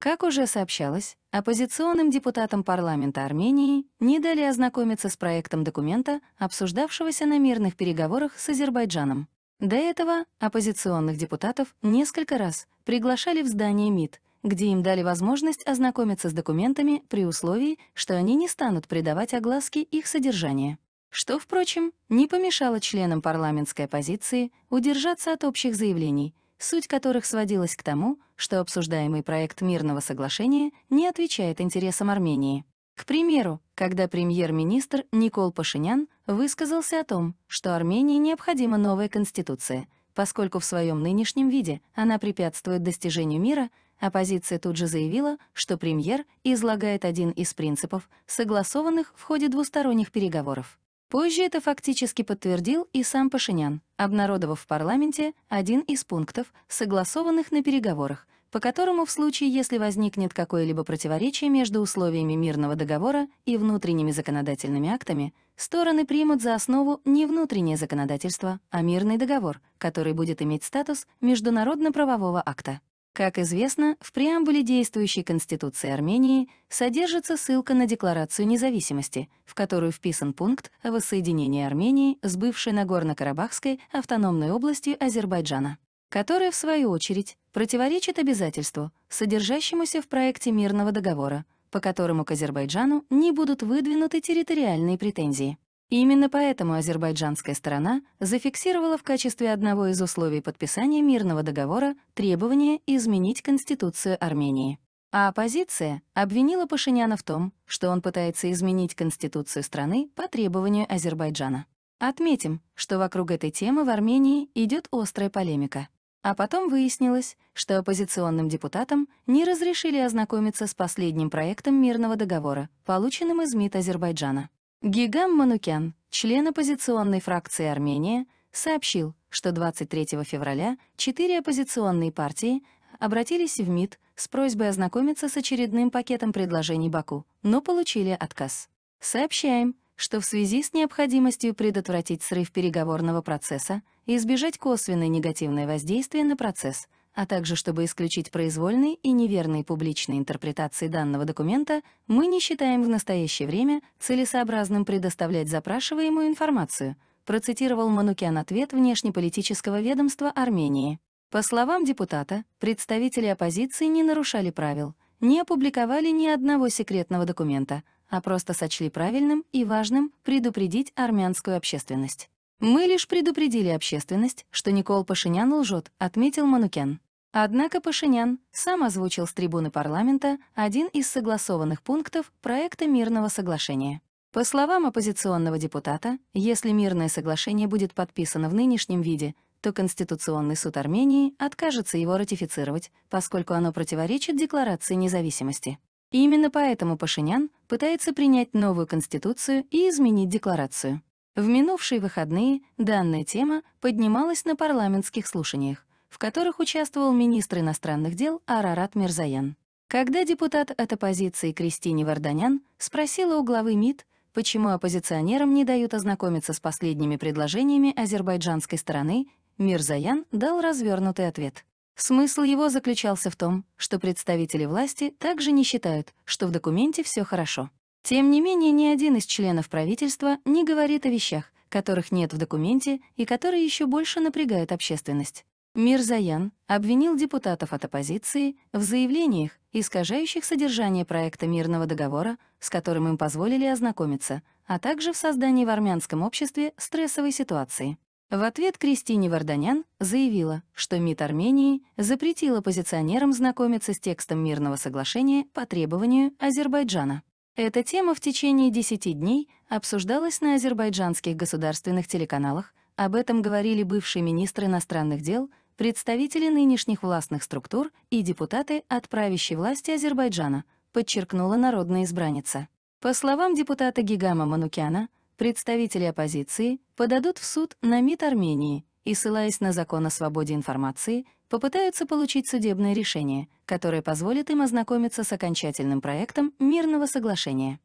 Как уже сообщалось, оппозиционным депутатам парламента Армении не дали ознакомиться с проектом документа, обсуждавшегося на мирных переговорах с Азербайджаном. До этого оппозиционных депутатов несколько раз приглашали в здание МИД, где им дали возможность ознакомиться с документами при условии, что они не станут придавать огласке их содержание. Что, впрочем, не помешало членам парламентской оппозиции удержаться от общих заявлений — суть которых сводилась к тому, что обсуждаемый проект мирного соглашения не отвечает интересам Армении. К примеру, когда премьер-министр Никол Пашинян высказался о том, что Армении необходима новая конституция, поскольку в своем нынешнем виде она препятствует достижению мира, оппозиция тут же заявила, что премьер излагает один из принципов, согласованных в ходе двусторонних переговоров. Позже это фактически подтвердил и сам Пашинян, обнародовав в парламенте один из пунктов, согласованных на переговорах, по которому в случае, если возникнет какое-либо противоречие между условиями мирного договора и внутренними законодательными актами, стороны примут за основу не внутреннее законодательство, а мирный договор, который будет иметь статус международно-правового акта. Как известно, в преамбуле действующей Конституции Армении содержится ссылка на Декларацию независимости, в которую вписан пункт о воссоединении Армении с бывшей Нагорно-Карабахской автономной областью Азербайджана, которая, в свою очередь, противоречит обязательству, содержащемуся в проекте мирного договора, по которому к Азербайджану не будут выдвинуты территориальные претензии. И именно поэтому азербайджанская сторона зафиксировала в качестве одного из условий подписания мирного договора требование изменить Конституцию Армении. А оппозиция обвинила Пашиняна в том, что он пытается изменить Конституцию страны по требованию Азербайджана. Отметим, что вокруг этой темы в Армении идет острая полемика. А потом выяснилось, что оппозиционным депутатам не разрешили ознакомиться с последним проектом мирного договора, полученным из МИД Азербайджана. Гигам Манукян, член оппозиционной фракции Армения, сообщил, что 23 февраля четыре оппозиционные партии обратились в МИД с просьбой ознакомиться с очередным пакетом предложений Баку, но получили отказ. Сообщаем, что в связи с необходимостью предотвратить срыв переговорного процесса и избежать косвенной негативное воздействие на процесс – а также чтобы исключить произвольные и неверные публичные интерпретации данного документа, мы не считаем в настоящее время целесообразным предоставлять запрашиваемую информацию, процитировал Манукян ответ внешнеполитического ведомства Армении. По словам депутата, представители оппозиции не нарушали правил, не опубликовали ни одного секретного документа, а просто сочли правильным и важным предупредить армянскую общественность. «Мы лишь предупредили общественность, что Никол Пашинян лжет», — отметил Манукян. Однако Пашинян сам озвучил с трибуны парламента один из согласованных пунктов проекта мирного соглашения. По словам оппозиционного депутата, если мирное соглашение будет подписано в нынешнем виде, то Конституционный суд Армении откажется его ратифицировать, поскольку оно противоречит Декларации независимости. И именно поэтому Пашинян пытается принять новую Конституцию и изменить Декларацию. В минувшие выходные данная тема поднималась на парламентских слушаниях в которых участвовал министр иностранных дел Арарат Мирзаян. Когда депутат от оппозиции Кристине Варданян спросила у главы МИД, почему оппозиционерам не дают ознакомиться с последними предложениями азербайджанской стороны, Мирзаян дал развернутый ответ. Смысл его заключался в том, что представители власти также не считают, что в документе все хорошо. Тем не менее, ни один из членов правительства не говорит о вещах, которых нет в документе и которые еще больше напрягают общественность. Мирзаян обвинил депутатов от оппозиции в заявлениях, искажающих содержание проекта мирного договора, с которым им позволили ознакомиться, а также в создании в армянском обществе стрессовой ситуации. В ответ Кристине Варданян заявила, что МИД Армении запретил оппозиционерам знакомиться с текстом мирного соглашения по требованию Азербайджана. Эта тема в течение 10 дней обсуждалась на азербайджанских государственных телеканалах, об этом говорили бывший министр иностранных дел представители нынешних властных структур и депутаты от правящей власти Азербайджана, подчеркнула народная избранница. По словам депутата Гигама Манукяна, представители оппозиции подадут в суд на МИД Армении и, ссылаясь на закон о свободе информации, попытаются получить судебное решение, которое позволит им ознакомиться с окончательным проектом мирного соглашения.